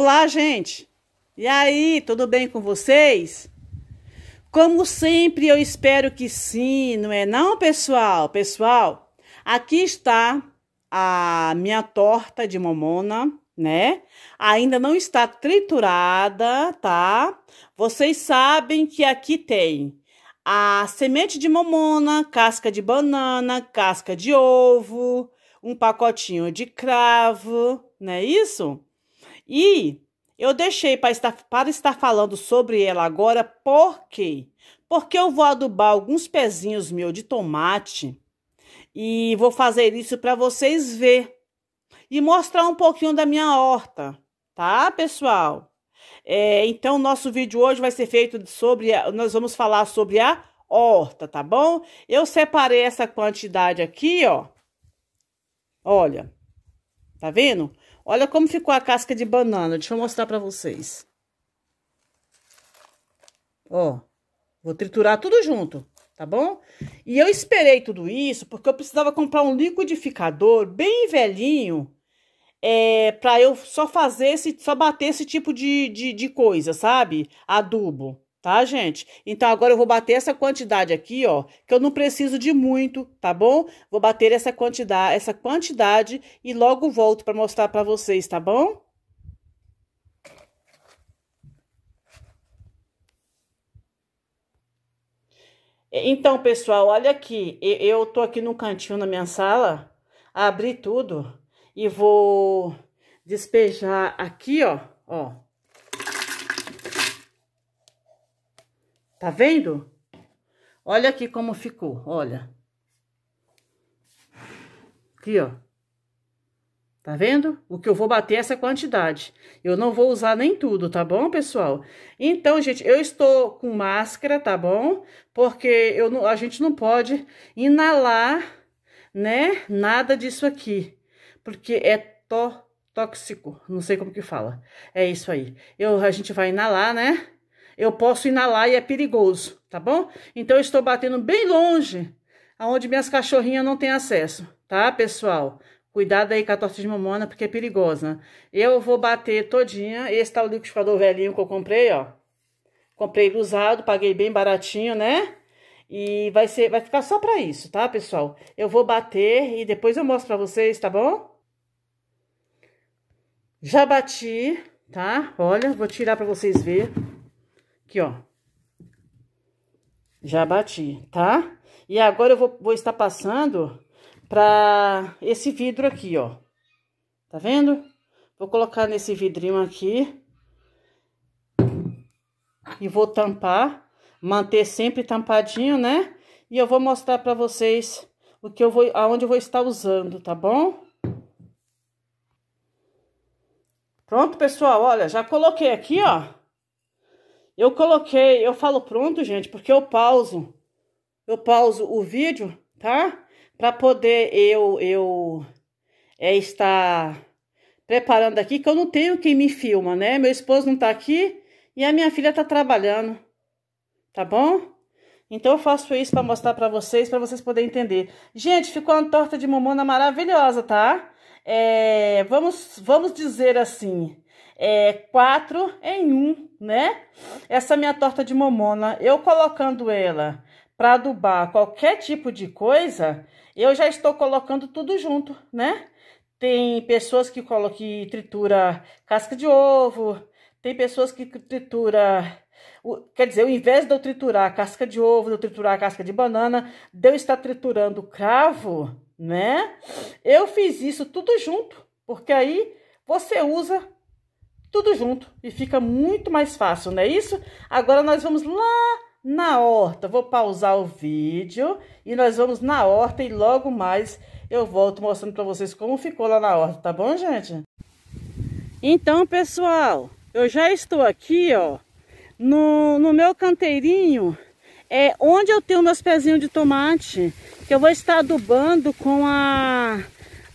Olá, gente! E aí, tudo bem com vocês? Como sempre, eu espero que sim, não é não, pessoal? Pessoal, aqui está a minha torta de mamona, né? Ainda não está triturada, tá? Vocês sabem que aqui tem a semente de mamona, casca de banana, casca de ovo, um pacotinho de cravo, não é isso? E eu deixei para estar, para estar falando sobre ela agora, por quê? Porque eu vou adubar alguns pezinhos meu de tomate e vou fazer isso para vocês ver e mostrar um pouquinho da minha horta, tá, pessoal? É, então, nosso vídeo hoje vai ser feito sobre, nós vamos falar sobre a horta, tá bom? Eu separei essa quantidade aqui, ó. Olha, tá vendo? Olha como ficou a casca de banana. Deixa eu mostrar pra vocês. Ó, vou triturar tudo junto, tá bom? E eu esperei tudo isso porque eu precisava comprar um liquidificador bem velhinho é, pra eu só fazer, esse, só bater esse tipo de, de, de coisa, sabe? Adubo tá, gente? Então, agora eu vou bater essa quantidade aqui, ó, que eu não preciso de muito, tá bom? Vou bater essa quantidade, essa quantidade e logo volto para mostrar para vocês, tá bom? Então, pessoal, olha aqui, eu tô aqui no cantinho na minha sala, abri tudo e vou despejar aqui, ó, ó, Tá vendo? Olha aqui como ficou, olha. Aqui, ó. Tá vendo? O que eu vou bater é essa quantidade. Eu não vou usar nem tudo, tá bom, pessoal? Então, gente, eu estou com máscara, tá bom? Porque eu não, a gente não pode inalar, né, nada disso aqui. Porque é to, tóxico, não sei como que fala. É isso aí. Eu, a gente vai inalar, né? eu posso inalar e é perigoso, tá bom? Então eu estou batendo bem longe, aonde minhas cachorrinhas não têm acesso, tá, pessoal? Cuidado aí com a torta de mamona, porque é perigosa. Eu vou bater todinha. Esse tá o liquidificador velhinho que eu comprei, ó. Comprei ele usado, paguei bem baratinho, né? E vai ser, vai ficar só para isso, tá, pessoal? Eu vou bater e depois eu mostro para vocês, tá bom? Já bati, tá? Olha, vou tirar para vocês verem. Aqui, ó. Já bati, tá? E agora eu vou, vou estar passando pra esse vidro aqui, ó. Tá vendo? Vou colocar nesse vidrinho aqui. E vou tampar. Manter sempre tampadinho, né? E eu vou mostrar pra vocês o que eu vou, aonde eu vou estar usando, tá bom? Pronto, pessoal, olha, já coloquei aqui, ó. Eu coloquei, eu falo pronto, gente, porque eu pauso. Eu pauso o vídeo, tá? Para poder eu eu é, estar preparando aqui, que eu não tenho quem me filma, né? Meu esposo não tá aqui e a minha filha tá trabalhando. Tá bom? Então eu faço isso para mostrar para vocês, para vocês poderem entender. Gente, ficou uma torta de mamona maravilhosa, tá? É, vamos, vamos dizer assim, é, quatro em um, né? Essa minha torta de mamona, eu colocando ela para adubar qualquer tipo de coisa, eu já estou colocando tudo junto, né? Tem pessoas que colocam e tritura casca de ovo, tem pessoas que tritura Quer dizer, ao invés de eu triturar a casca de ovo, de eu triturar a casca de banana, de eu estar triturando cravo, né? Eu fiz isso tudo junto, porque aí você usa tudo junto e fica muito mais fácil, não é isso? Agora nós vamos lá na horta. Vou pausar o vídeo e nós vamos na horta e logo mais eu volto mostrando para vocês como ficou lá na horta, tá bom, gente? Então, pessoal, eu já estou aqui, ó, no, no meu canteirinho, é onde eu tenho meus pezinhos de tomate, que eu vou estar adubando com a,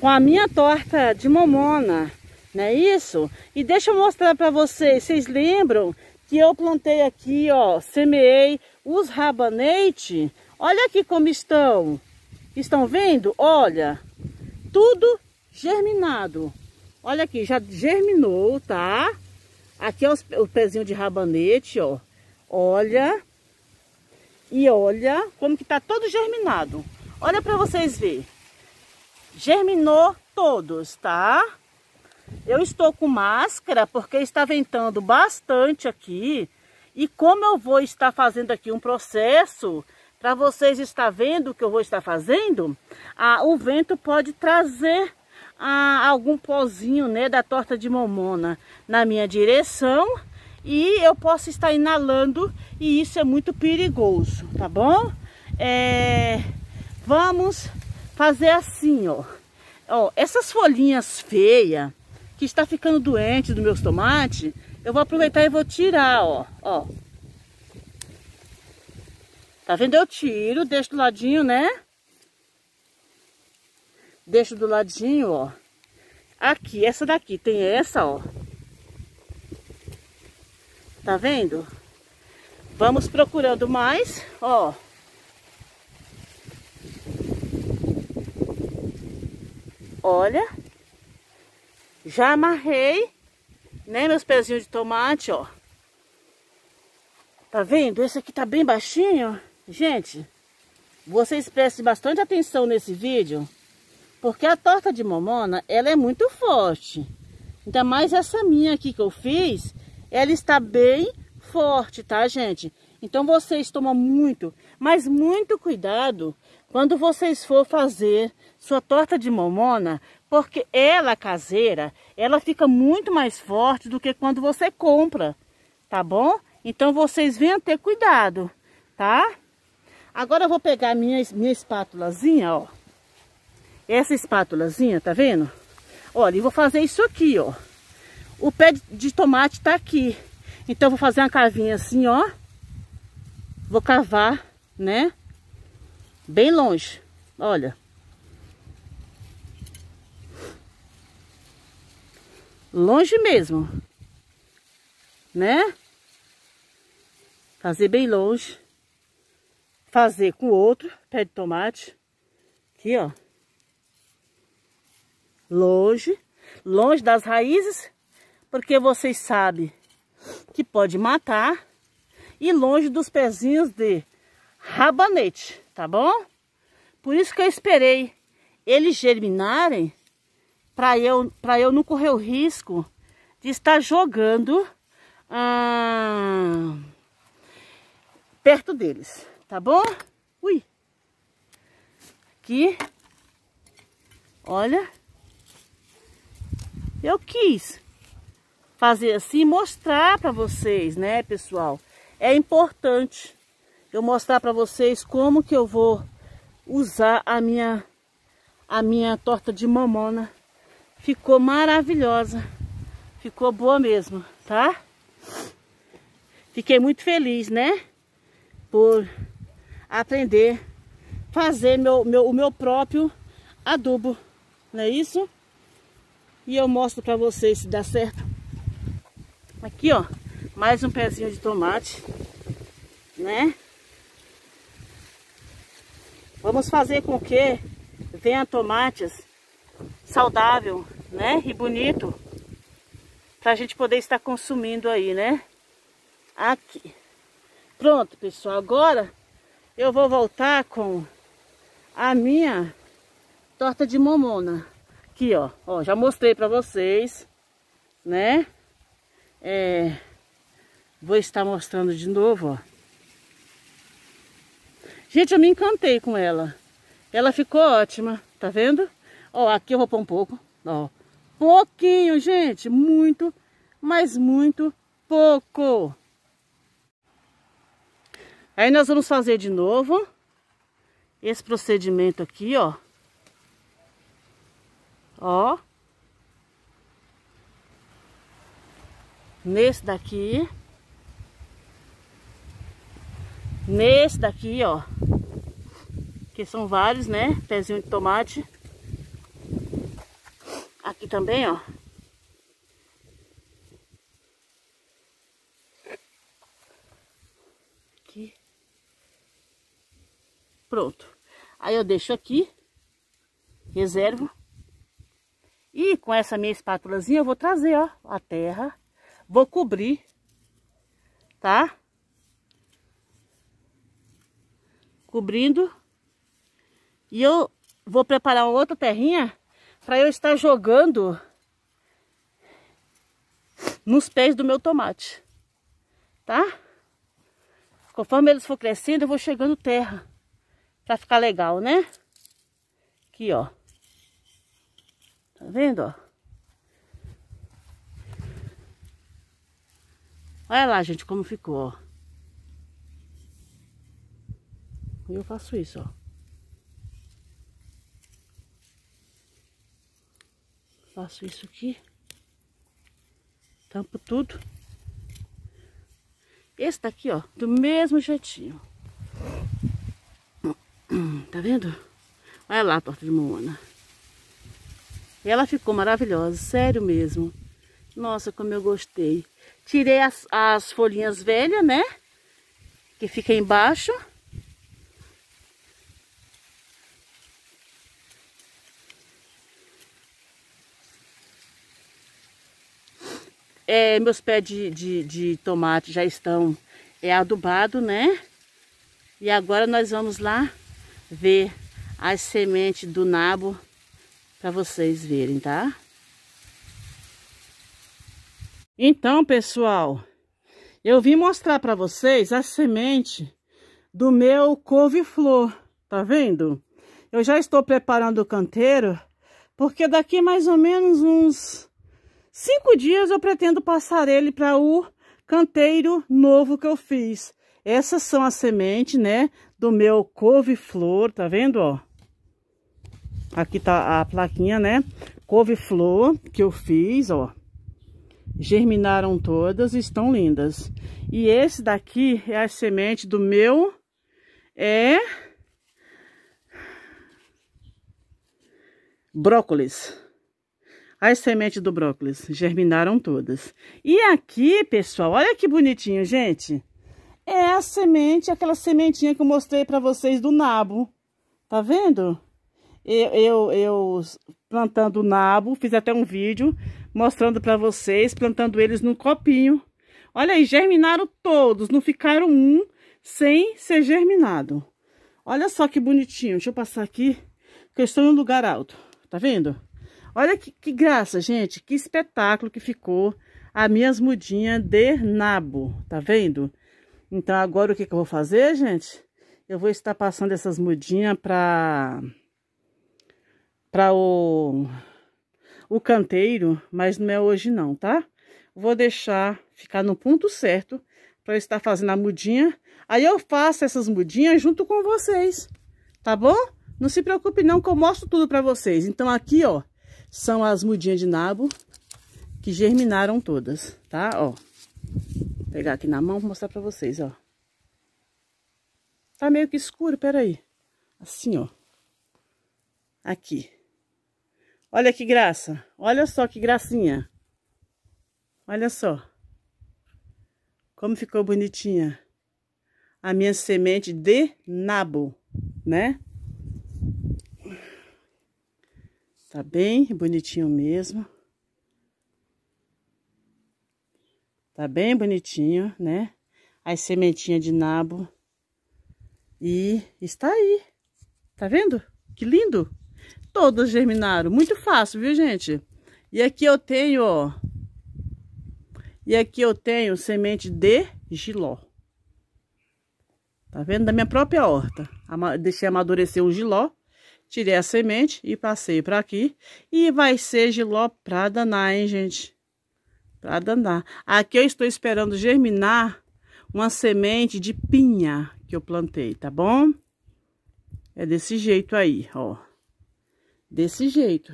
com a minha torta de momona. Não é isso? E deixa eu mostrar para vocês. Vocês lembram que eu plantei aqui, ó, semeei os rabanete? Olha aqui como estão. Estão vendo? Olha, tudo germinado. Olha aqui, já germinou, tá? Aqui é os, o pezinho de rabanete, ó. Olha. E olha como que tá todo germinado. Olha para vocês ver. Germinou todos, tá? Eu estou com máscara porque está ventando bastante aqui. E como eu vou estar fazendo aqui um processo, para vocês estar vendo o que eu vou estar fazendo, ah, o vento pode trazer ah, algum pozinho né, da torta de momona na minha direção e eu posso estar inalando e isso é muito perigoso, tá bom? É, vamos fazer assim, ó. ó essas folhinhas feias, que está ficando doente dos meus tomates, eu vou aproveitar e vou tirar, ó, ó. Tá vendo? Eu tiro, deixo do ladinho, né? Deixo do ladinho, ó. Aqui, essa daqui, tem essa, ó. Tá vendo? Vamos procurando mais, ó. Olha. Já amarrei, né, meus pezinhos de tomate, ó. Tá vendo? Esse aqui tá bem baixinho. Gente, vocês prestem bastante atenção nesse vídeo, porque a torta de mamona, ela é muito forte. Ainda mais essa minha aqui que eu fiz, ela está bem forte, tá, gente? Então vocês tomam muito, mas muito cuidado quando vocês for fazer sua torta de mamona, porque ela caseira, ela fica muito mais forte do que quando você compra, tá bom? Então vocês venham ter cuidado, tá? Agora eu vou pegar minha, minha espátulazinha, ó. Essa espátulazinha, tá vendo? Olha, e vou fazer isso aqui, ó. O pé de tomate tá aqui. Então, eu vou fazer uma cavinha assim, ó. Vou cavar, né? Bem longe. Olha. Longe mesmo. Né? Fazer bem longe. Fazer com outro pé de tomate. Aqui, ó. Longe. Longe das raízes. Porque vocês sabem que pode matar. E longe dos pezinhos de rabanete tá bom? Por isso que eu esperei eles germinarem para eu, para eu não correr o risco de estar jogando hum, perto deles, tá bom? Ui! Aqui, olha, eu quis fazer assim, mostrar para vocês, né, pessoal? É importante eu mostrar para vocês como que eu vou usar a minha, a minha torta de mamona. Ficou maravilhosa. Ficou boa mesmo, tá? Fiquei muito feliz, né? Por aprender a fazer meu, meu, o meu próprio adubo. Não é isso? E eu mostro para vocês se dá certo. Aqui, ó. Mais um pezinho de tomate, né? Vamos fazer com que venha tomates saudável, né? E bonito. Pra gente poder estar consumindo aí, né? Aqui. Pronto, pessoal. Agora eu vou voltar com a minha torta de momona. Aqui, ó. ó já mostrei pra vocês, né? É, vou estar mostrando de novo, ó. Gente, eu me encantei com ela. Ela ficou ótima, tá vendo? Ó, aqui eu vou pôr um pouco, ó. Pouquinho, gente, muito, mas muito pouco. Aí nós vamos fazer de novo esse procedimento aqui, ó. Ó. Nesse daqui. Nesse daqui, ó. Que são vários, né? Pezinho de tomate. Aqui também, ó. Aqui. Pronto. Aí eu deixo aqui. Reservo. E com essa minha espátulazinha eu vou trazer, ó, a terra. Vou cobrir, tá? cobrindo. E eu vou preparar outra terrinha para eu estar jogando nos pés do meu tomate, tá? Conforme eles for crescendo, eu vou chegando terra para ficar legal, né? Aqui, ó. Tá vendo, ó? Olha lá, gente, como ficou, ó. E eu faço isso, ó. Faço isso aqui. Tampo tudo. Esse daqui, ó, do mesmo jeitinho. Tá vendo? Olha lá a torta de Moana. Ela ficou maravilhosa, sério mesmo. Nossa, como eu gostei. Tirei as, as folhinhas velhas, né? Que fica embaixo. É, meus pés de, de, de tomate já estão é, adubados, né? E agora nós vamos lá ver as sementes do nabo para vocês verem, tá? Então, pessoal, eu vim mostrar para vocês a semente do meu couve-flor, tá vendo? Eu já estou preparando o canteiro, porque daqui mais ou menos uns Cinco dias eu pretendo passar ele para o canteiro novo que eu fiz. Essas são as sementes, né, do meu couve-flor, tá vendo, ó? Aqui tá a plaquinha, né? Couve-flor que eu fiz, ó. Germinaram todas e estão lindas. E esse daqui é a semente do meu... É... Brócolis as sementes do brócolis. Germinaram todas. E aqui, pessoal, olha que bonitinho, gente. É a semente, aquela sementinha que eu mostrei para vocês do nabo. Tá vendo? Eu, eu, eu plantando o nabo, fiz até um vídeo mostrando para vocês, plantando eles no copinho. Olha aí, germinaram todos, não ficaram um sem ser germinado. Olha só que bonitinho, deixa eu passar aqui, que eu estou em um lugar alto, tá vendo? Olha que, que graça, gente, que espetáculo que ficou a minhas mudinhas de nabo, tá vendo? Então, agora o que, que eu vou fazer, gente? Eu vou estar passando essas mudinhas para para o, o canteiro, mas não é hoje não, tá? Vou deixar ficar no ponto certo para eu estar fazendo a mudinha. Aí eu faço essas mudinhas junto com vocês, tá bom? Não se preocupe não que eu mostro tudo para vocês. Então aqui, ó, são as mudinhas de nabo que germinaram todas, tá? Ó, vou pegar aqui na mão mostrar pra vocês, ó. Tá meio que escuro, peraí. Assim, ó. Aqui. Olha que graça. Olha só que gracinha. Olha só. Como ficou bonitinha. A minha semente de nabo, né? Tá bem bonitinho mesmo. Tá bem bonitinho, né? As sementinhas de nabo. E está aí. Tá vendo? Que lindo! Todos germinaram. Muito fácil, viu, gente? E aqui eu tenho, ó. E aqui eu tenho semente de giló. Tá vendo? Da minha própria horta. Deixei amadurecer o giló. Tirei a semente e passei para aqui. E vai ser giló para danar, hein, gente? Para danar. Aqui eu estou esperando germinar uma semente de pinha que eu plantei, tá bom? É desse jeito aí, ó. Desse jeito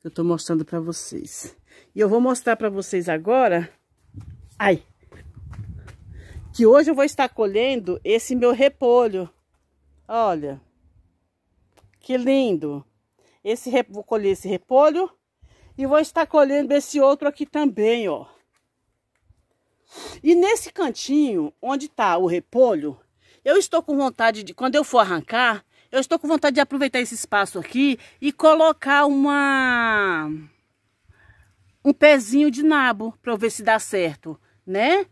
que eu tô mostrando para vocês. E eu vou mostrar para vocês agora... Ai! Que hoje eu vou estar colhendo esse meu repolho. Olha... Que lindo! Esse, vou colher esse repolho e vou estar colhendo esse outro aqui também, ó. E nesse cantinho onde tá o repolho, eu estou com vontade de, quando eu for arrancar, eu estou com vontade de aproveitar esse espaço aqui e colocar uma um pezinho de nabo para ver se dá certo, né?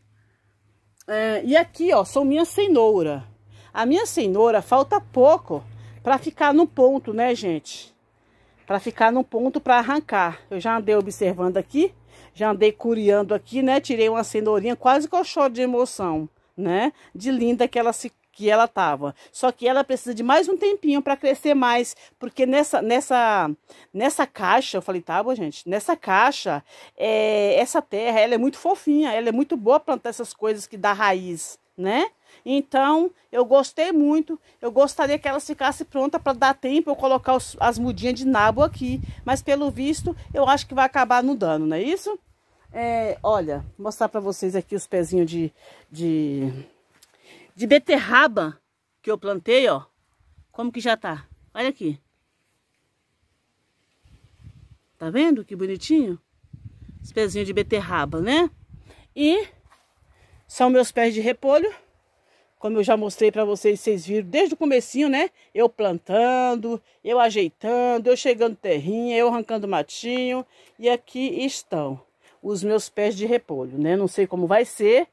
É, e aqui, ó, são minha cenoura. A minha cenoura falta pouco para ficar no ponto, né, gente? Para ficar no ponto para arrancar. Eu já andei observando aqui, já andei curiando aqui, né? Tirei uma cenourinha, quase que eu choro de emoção, né? De linda que ela se que ela tava. Só que ela precisa de mais um tempinho para crescer mais, porque nessa nessa nessa caixa, eu falei, tá, bom, gente, nessa caixa, é, essa terra, ela é muito fofinha, ela é muito boa plantar essas coisas que dá raiz, né? Então, eu gostei muito. Eu gostaria que elas ficassem prontas para dar tempo eu colocar os, as mudinhas de nabo aqui. Mas, pelo visto, eu acho que vai acabar no dano, não é isso? É, olha, vou mostrar para vocês aqui os pezinhos de, de, de beterraba que eu plantei, ó. Como que já tá? Olha aqui. Tá vendo que bonitinho? Os pezinhos de beterraba, né? E são meus pés de repolho. Como eu já mostrei para vocês, vocês viram desde o comecinho, né? Eu plantando, eu ajeitando, eu chegando terrinha, eu arrancando matinho. E aqui estão os meus pés de repolho, né? Não sei como vai ser,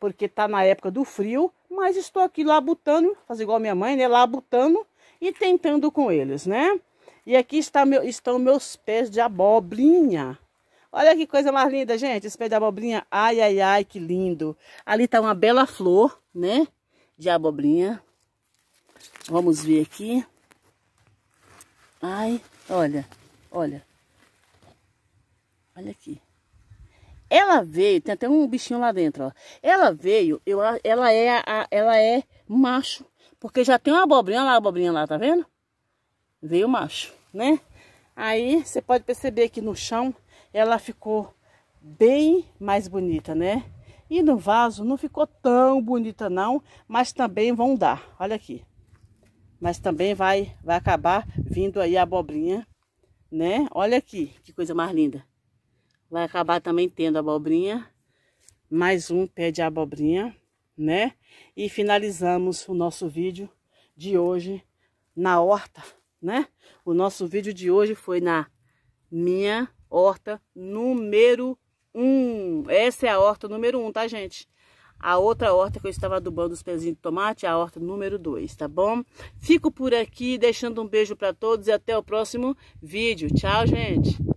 porque tá na época do frio, mas estou aqui labutando, fazer igual minha mãe, né? Labutando e tentando com eles, né? E aqui está meu, estão meus pés de abobrinha. Olha que coisa mais linda, gente. Esse pé de abobrinha. Ai, ai, ai, que lindo. Ali tá uma bela flor, né? De abobrinha. Vamos ver aqui. Ai, olha, olha. Olha aqui. Ela veio, tem até um bichinho lá dentro, ó. Ela veio, eu, ela, é a, ela é macho. Porque já tem uma abobrinha lá, abobrinha lá, tá vendo? Veio macho, né? Aí, você pode perceber aqui no chão ela ficou bem mais bonita, né? E no vaso não ficou tão bonita não, mas também vão dar, olha aqui. Mas também vai, vai acabar vindo aí a abobrinha, né? Olha aqui, que coisa mais linda. Vai acabar também tendo a abobrinha, mais um pé de abobrinha, né? E finalizamos o nosso vídeo de hoje na horta, né? O nosso vídeo de hoje foi na minha horta número 1. Um. Essa é a horta número 1, um, tá, gente? A outra horta que eu estava adubando os pezinhos de tomate é a horta número 2, tá bom? Fico por aqui, deixando um beijo para todos e até o próximo vídeo. Tchau, gente!